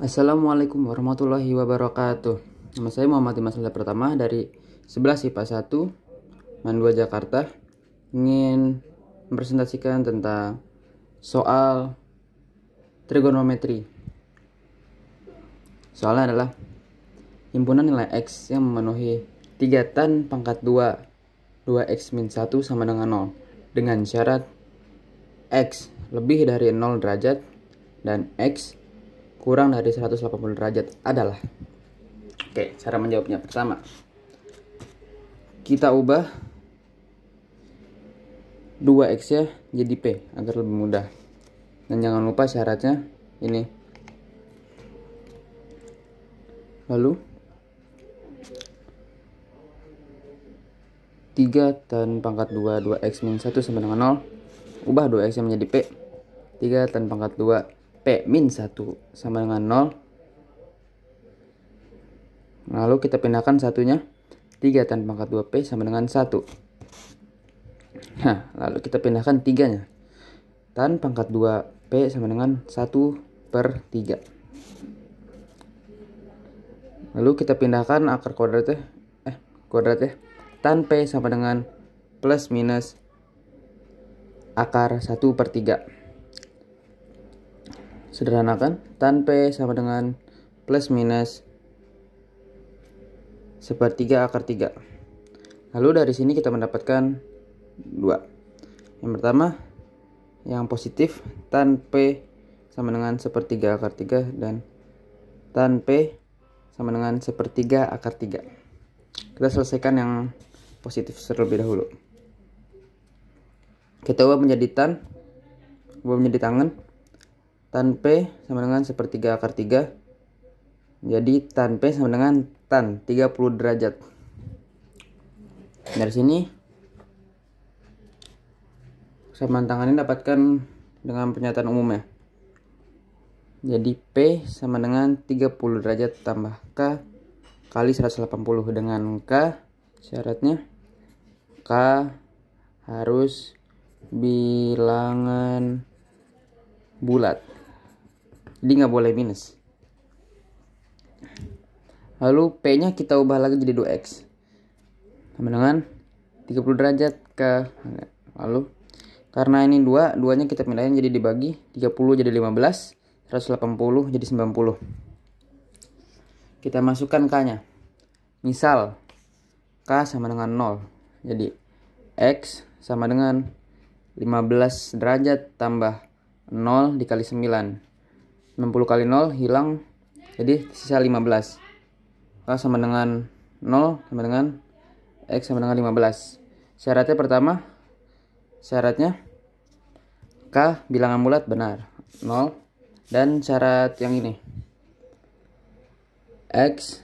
Assalamualaikum warahmatullahi wabarakatuh. Nama saya Muhammad Dimas Pertama dari 11 IPA 1 Mandua Jakarta. Ingin mempresentasikan tentang soal trigonometri. Soalnya adalah himpunan nilai x yang memenuhi 3 tan pangkat 2 2x min 1 sama dengan 0 dengan syarat x lebih dari 0 derajat dan x kurang dari 180 derajat adalah Oke, cara menjawabnya pertama. Kita ubah 2x ya jadi p agar lebih mudah. Dan jangan lupa syaratnya ini. Lalu 3 tan pangkat 2 2x minus 1 sama dengan 0 ubah 2x menjadi p 3 tan pangkat 2 P min 1 sama dengan 0. Lalu kita pindahkan satunya. 3 tanpa pangkat 2P sama dengan 1. Nah, lalu kita pindahkan tiganya. Tan pangkat 2P sama dengan 1 per 3. Lalu kita pindahkan akar kuadratnya. Eh, kuadratnya. Tan P sama dengan plus minus akar 1 per 3. Sederhanakan, tan sama dengan plus minus sepertiga akar 3. Lalu dari sini kita mendapatkan dua. Yang pertama, yang positif, tan P sama dengan sepertiga akar 3 dan tan P sama dengan sepertiga akar 3. Kita selesaikan yang positif terlebih dahulu. Kita ubah menjadi tan, ubah menjadi tangan, tan P sama dengan sepertiga akar 3. Jadi tan P sama dengan tan 30 derajat. Dari sini persamaan tangannya dapatkan dengan pernyataan umum ya. Jadi P sama dengan 30 derajat tambah K kali 180 dengan K syaratnya K harus bilangan bulat jadi nggak boleh minus lalu P nya kita ubah lagi jadi 2X sama dengan 30 derajat ke lalu karena ini 2 2 nya kita pindahin jadi dibagi 30 jadi 15 180 jadi 90 kita masukkan K nya misal K sama dengan 0 jadi X sama dengan 15 derajat tambah 0 dikali 9 60 kali 0 hilang jadi sisa 15 K nah, sama dengan 0 sama dengan X sama dengan 15 syaratnya pertama syaratnya K bilangan bulat benar 0 dan syarat yang ini X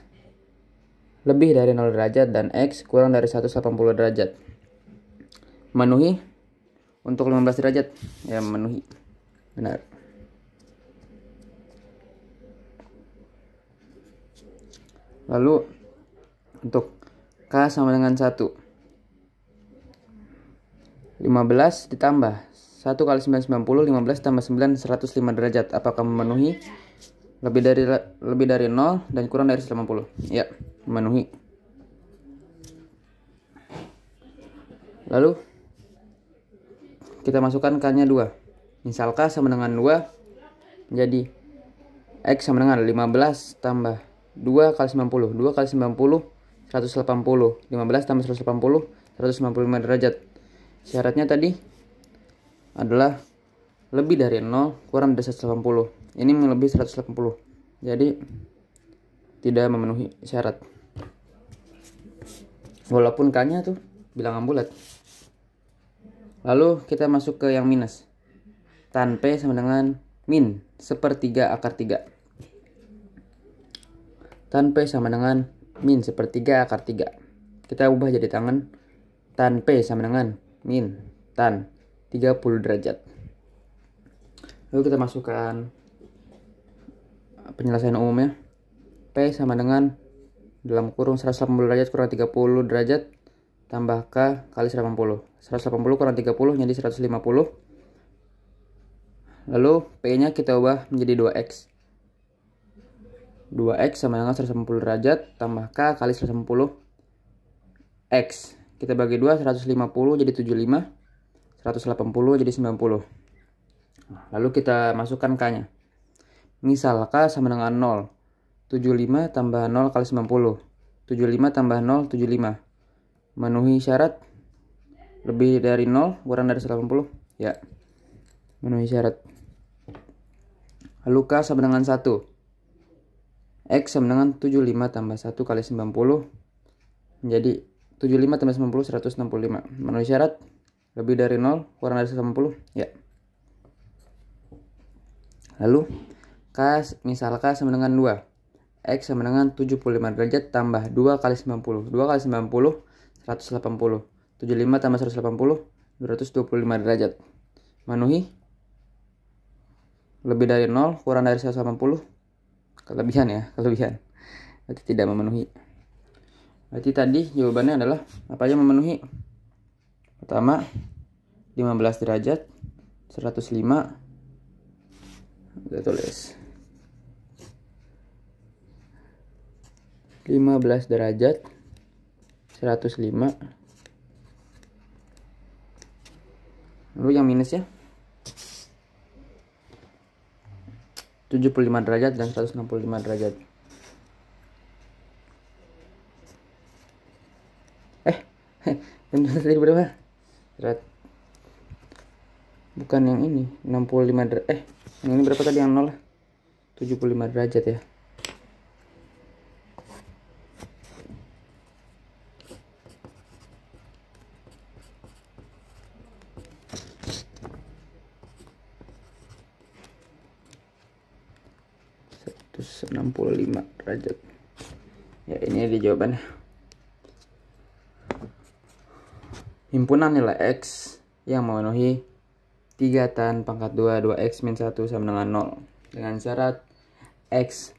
lebih dari 0 derajat dan X kurang dari 180 derajat memenuhi untuk 15 derajat ya memenuhi benar Lalu untuk K sama dengan 1. 15 ditambah 1 kali 9 90 15 tambah 9 105 derajat apakah memenuhi lebih dari lebih dari 0 dan kurang dari 150 ya memenuhi lalu kita masukkan k nya 2 misal k sama dengan 2 jadi x sama dengan 15 tambah 2 kali 90. 2 kali 90 180. 15 tambah 180 195 derajat. Syaratnya tadi adalah lebih dari 0 kurang dari 180. Ini melebihi 180. Jadi tidak memenuhi syarat. Walaupun K-nya tuh bilangan bulat. Lalu kita masuk ke yang minus. Tan P sama dengan min sepertiga akar 3. Tan P sama dengan min sepertiga akar 3. Kita ubah jadi tangan. Tan P sama dengan min tan 30 derajat. Lalu kita masukkan penyelesaian umumnya. P sama dengan dalam kurung 180 derajat kurang 30 derajat tambah K kali 180. 180 kurang 30 jadi 150. Lalu P-nya kita ubah menjadi 2X. 2x sama dengan 180 derajat tambah k kali 180 x. Kita bagi 2 150 jadi 75, 180 jadi 90. Lalu kita masukkan k-nya. Misal k sama dengan 0. 75 tambah 0 kali 90. 75 tambah 0 75. Menuhi syarat lebih dari 0 kurang dari 180. Ya. Menuhi syarat. Lalu k sama dengan 1. X sama dengan 75 tambah 1 kali 90 menjadi 75 tambah 90 165 memenuhi syarat lebih dari 0 kurang dari 90 ya lalu K misal K sama dengan 2 X sama dengan 75 derajat tambah 2 kali 90 2 kali 90 180 75 tambah 180 225 derajat memenuhi lebih dari 0 kurang dari 180 kelebihan ya kelebihan berarti tidak memenuhi berarti tadi jawabannya adalah apa aja memenuhi pertama 15 derajat 105 kita tulis 15 derajat 105 lalu yang minus ya 75 derajat dan 165 derajat eh yang tadi berapa Serat. bukan yang ini 65 derajat eh yang ini berapa tadi yang 0 75 derajat ya 165 derajat ya ini dia jawabannya himpunan nilai X yang memenuhi 3 tan pangkat 2 2X min 1 sama dengan 0 dengan syarat X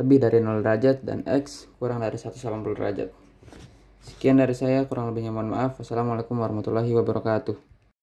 lebih dari 0 derajat dan X kurang dari 180 derajat sekian dari saya kurang lebihnya mohon maaf wassalamualaikum warahmatullahi wabarakatuh